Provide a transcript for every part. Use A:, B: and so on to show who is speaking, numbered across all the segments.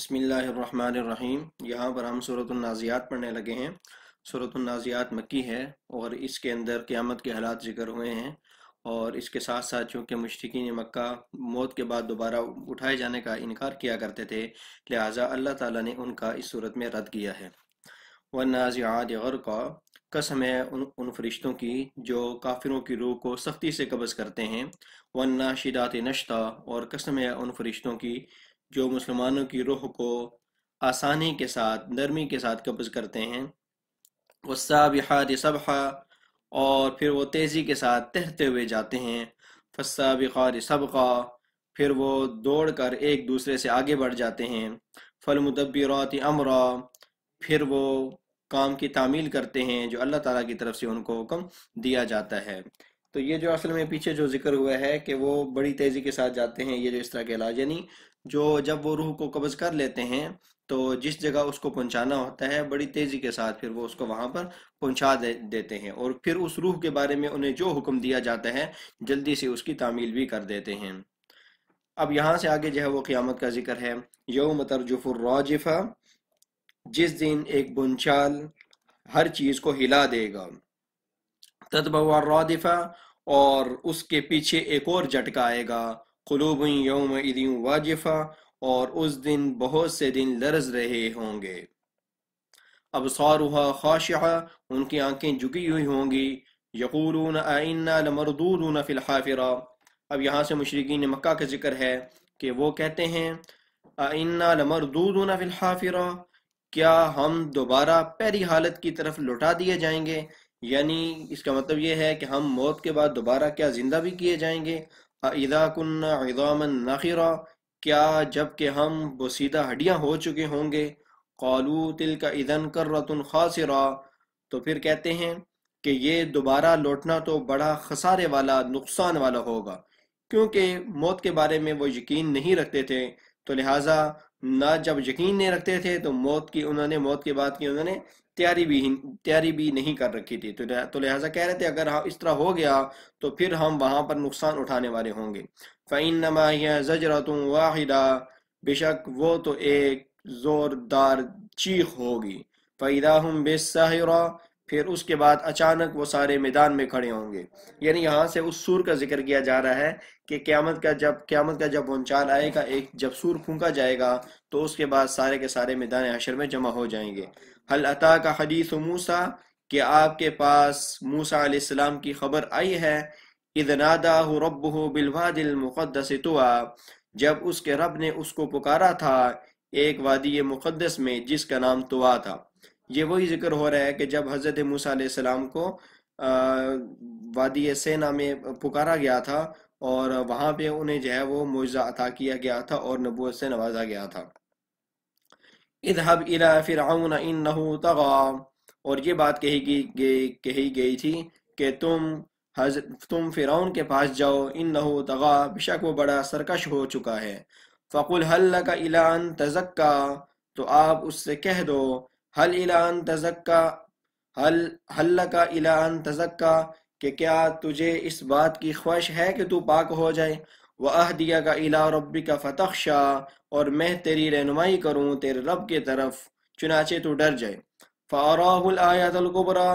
A: बसमीम यहाँ पर हम सूरत नाजियात पढ़ने लगे हैं सूरत नाजियात मक्की है और इसके अंदर क़्यामत के हालात जिक्र हुए हैं और इसके साथ साथ चूँकि मशरकिन मक्का मौत के बाद दोबारा उठाए जाने का इनकार किया करते थे लिहाजा अल्लाह तला ने उनका इस सूरत में रद्द किया है व नाजियात का कसम है उन उन फरिश्तों की जो काफिरों की रूह को सख्ती से कब्ज़ करते हैं व नाशिदात नश्ता और कसम है उन फरिश्तों की जो मुसलमानों की रूह को आसानी के साथ नरमी के साथ कब्ज करते हैं वसाबिहात सबहा और फिर वो तेज़ी के साथ तहते हुए जाते हैं फसाबिकार सबका फिर वो दौड़ कर एक दूसरे से आगे बढ़ जाते हैं फल फलमदब्बरत अमरा फिर वो काम की तामील करते हैं जो अल्लाह ताला की तरफ से उनको हुक्म दिया जाता है तो ये जो असल में पीछे जो जिक्र हुआ है कि वो बड़ी तेज़ी के साथ जाते हैं ये जो इस तरह के इलाज यानी जो जब वो रूह को कब्ज कर लेते हैं तो जिस जगह उसको पहुंचाना होता है बड़ी तेजी के साथ फिर वो उसको वहां पर पहुंचा दे, देते हैं और फिर उस रूह के बारे में उन्हें जो हुक्म दिया जाता है जल्दी से उसकी तामील भी कर देते हैं अब यहाँ से आगे जो है वो क़्यामत का जिक्र है यौम तरजुफुर्रजिफा जिस दिन एक बुनचाल हर चीज़ को हिला देगा तदबा रौदिफा और उसके पीछे एक और झटका आएगा कलूब यौम वाजिफ़ा और उस दिन बहुत से दिन लरज रहे होंगे अब सौरहा खाशा उनकी आंखें झुकी हुई होंगी यकूरून अब यहाँ से मशरकिन मक्का का जिक्र है कि वो कहते हैं आइन्ना लमरदूदून फ़िलहाफ़िरा क्या हम दोबारा पहली हालत की तरफ लौटा दिए जाएंगे यानी इसका मतलब ये है कि हम मौत के बाद दोबारा क्या ज़िंदा भी किए जाएंगे अदा नखिरा क्या जबकि हम बसीदा हड्डियाँ हो चुके होंगे कौलू तिल का इधन कर रतन खासरा तो फिर कहते हैं कि ये दोबारा लौटना तो बड़ा खसारे वाला नुकसान वाला होगा क्योंकि मौत के बारे में वो यकीन नहीं रखते थे तो लिहाजा ना जब यकीन नहीं रखते थे तो मौत की उन्होंने मौत के बाद की उन्होंने तैयारी भी तैयारी भी नहीं कर रखी थी तो तो लिहाजा कह रहे थे अगर हाँ इस तरह हो गया तो फिर हम वहां पर नुकसान उठाने वाले होंगे फ़ैन नमा तुम वाहिदा बेशक वो तो एक ज़ोरदार चीख होगी फ़ैदा हम बेसाह फिर उसके बाद अचानक वो सारे मैदान में खड़े होंगे यानी यहाँ से उस सूर का जिक्र किया जा रहा है कि क्यामत का जब क्यामत का जब भूचाल आएगा एक जब सूर फूका जाएगा तो उसके बाद सारे के सारे मैदान अशर में जमा हो जाएंगे हल अता का हदीस मूसा कि आपके पास मूसा आसमाम की खबर आई है इदनादा रब हो बिलवा दिल मुक़दस तुआ जब उसके रब ने उसको पुकारा था एक वादी मुक़दस में जिसका नाम तुआ था ये वही जिक्र हो रहा है कि जब हज़रत मूसा को वादी सेना में पुकारा गया था और वहाँ पे उन्हें जो है वो मुआवजा अता किया गया था और नबूत से नवाजा गया था इधहब इला फिर इन तगा और ये बात कही गई कही गई थी कि तुम हज तुम फिराउन के पास जाओ इन तगा बेशक वो बड़ा सरकश हो चुका है फ़कुल हल्ला का इलान तजक्का तो आप उससे कह दो हल इलान तजक्का हल हल्ला का तजक्का कि क्या तुझे इस बात की ख्वाहिश है कि तू पाक हो जाए वह दिया का इला रबी का फतखशा और मैं तेरी रहनुमाई करूँ तेरे रब की तरफ चुनाचे तू डर जाए फ़ारायातलकुबरा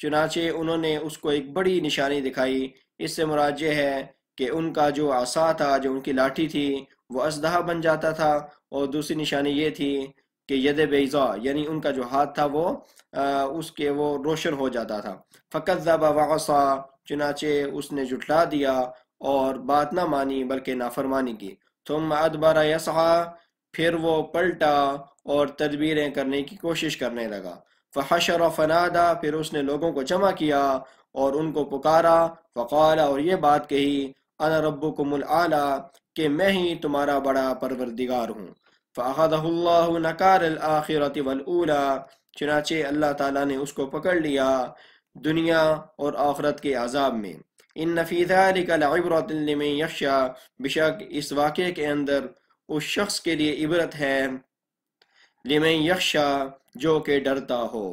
A: चुनाचे उन्होंने उसको एक बड़ी निशानी दिखाई इससे मुराज है कि उनका जो आसा था जो उनकी लाठी थी वो असदहा बन जाता था और दूसरी निशानी ये थी कि यद बेज़ा यानी उनका जो हाथ था वो आ, उसके वो रोशन हो जाता था फ़कत ज़बा चुनाचे उसने जुटला दिया और बात ना मानी बल्कि नाफरमानी की तुम अदबारा यसा फिर वो पलटा और तदबीरें करने की कोशिश करने लगा फ़हशर फनादा फिर उसने लोगों को जमा किया और उनको पुकारा फ़काला और ये बात कही अन रब्बुकुमुल आला कि मैं ही तुम्हारा बड़ा परवरदिगार हूँ फ़ादहुल्लाह नकार आखिरत वलूला चुनाचे अल्लाह ताला ने उसको पकड़ लिया दुनिया और आखरत के आज़ाब में इन नफीदारिकब्रतम यक्षा बेशक इस वाक़े के अंदर उस शख्स के लिए इबरत है लिम यक्षा जो के डरता हो